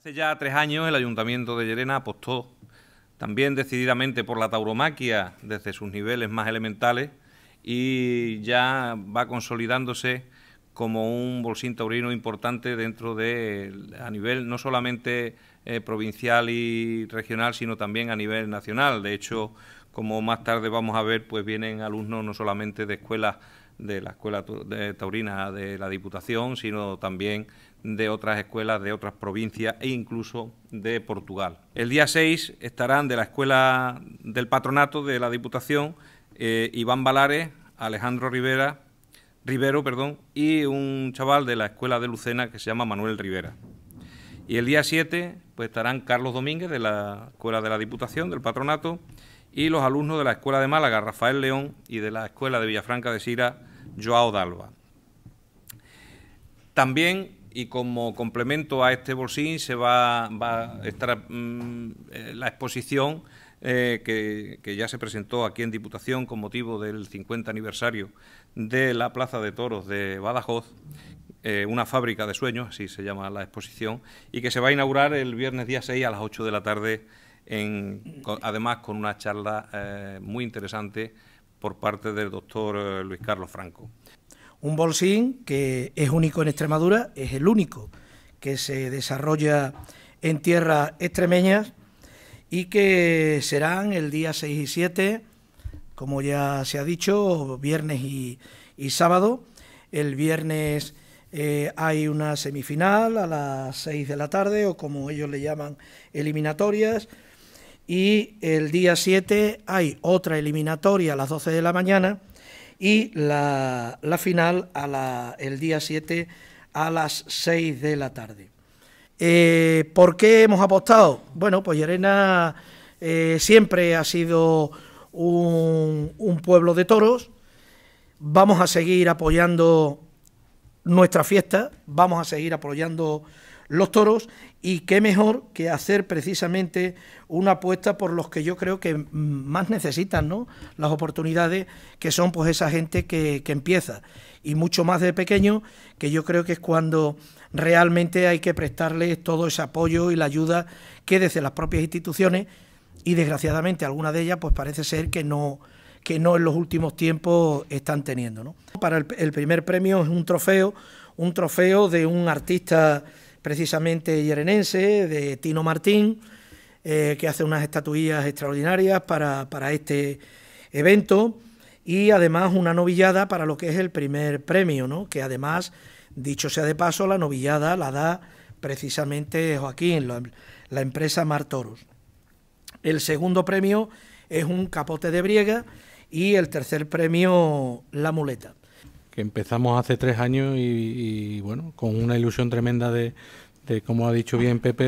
Hace ya tres años el Ayuntamiento de Llerena apostó también decididamente por la tauromaquia desde sus niveles más elementales y ya va consolidándose como un bolsín taurino importante dentro de a nivel no solamente eh, provincial y regional, sino también a nivel nacional. De hecho, como más tarde vamos a ver, pues vienen alumnos no solamente de escuelas de la Escuela de Taurina de la Diputación, sino también de otras escuelas de otras provincias e incluso de Portugal. El día 6 estarán de la Escuela del Patronato de la Diputación eh, Iván Balares, Alejandro Rivera, Rivero perdón, y un chaval de la Escuela de Lucena que se llama Manuel Rivera. Y el día 7 pues, estarán Carlos Domínguez de la Escuela de la Diputación, del Patronato, y los alumnos de la Escuela de Málaga, Rafael León, y de la Escuela de Villafranca de Sira, Joao Dalva. También, y como complemento a este bolsín, se va, a estar mm, eh, la exposición eh, que, ya se presentó aquí en Diputación con motivo del 50 aniversario de la Plaza de Toros de Badajoz, eh, una fábrica de sueños, así se llama la exposición, y que se va a inaugurar el viernes día 6 a las 8 de la tarde, además con una charla muy interesante por parte del doctor eh, Luis Carlos Franco. Un bolsín que es único en Extremadura, es el único que se desarrolla en tierras extremeñas y que serán el día 6 y 7, como ya se ha dicho, viernes y, sábado. El viernes eh, hay una semifinal a las 6 de la tarde o como ellos le llaman eliminatorias y el día 7 hay otra eliminatoria a las 12 de la mañana y la, final a el día 7 a las 6 de la tarde. Eh, ¿Por qué hemos apostado? Bueno, pues Llerena eh, siempre ha sido un pueblo de toros. Vamos a seguir apoyando nuestra fiesta, vamos a seguir apoyando los toros y qué mejor que hacer precisamente una apuesta por los que yo creo que más necesitan ¿no? las oportunidades que son pues esa gente que, empieza y mucho más de pequeño que yo creo que es cuando realmente hay que prestarles todo ese apoyo y la ayuda que desde las propias instituciones y desgraciadamente alguna de ellas pues parece ser que no que no en los últimos tiempos están teniendo. ¿no? Para el, el primer premio es un trofeo, un trofeo de un artista precisamente yerenense, de Tino Martín, eh, que hace unas estatuillas extraordinarias para, este evento y además una novillada para lo que es el primer premio, ¿no? que además, dicho sea de paso, la novillada la da precisamente Joaquín, la, la empresa Martoros. El segundo premio es un capote de briega y el tercer premio la muleta que empezamos hace tres años y, bueno, con una ilusión tremenda de, como ha dicho bien Pepe,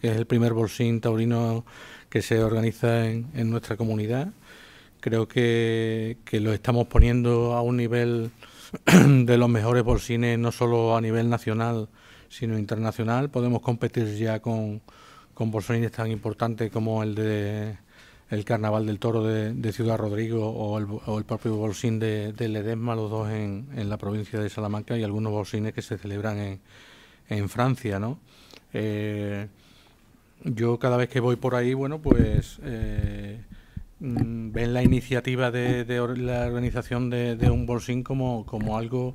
que es el primer bolsín taurino que se organiza en, en nuestra comunidad. Creo que, lo estamos poniendo a un nivel de los mejores bolsines, no solo a nivel nacional, sino internacional. Podemos competir ya con, con bolsines tan importantes como el de el Carnaval del Toro de, Ciudad Rodrigo o el, propio bolsín de, Ledesma, los dos en, la provincia de Salamanca y algunos bolsines que se celebran en, Francia, ¿no? Eh, yo cada vez que voy por ahí, bueno, pues eh, mm, ven la iniciativa de, la organización de, un bolsín como, como algo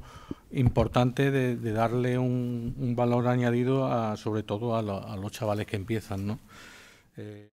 importante de, darle un, valor añadido sobre todo a, los chavales que empiezan, ¿no? Eh,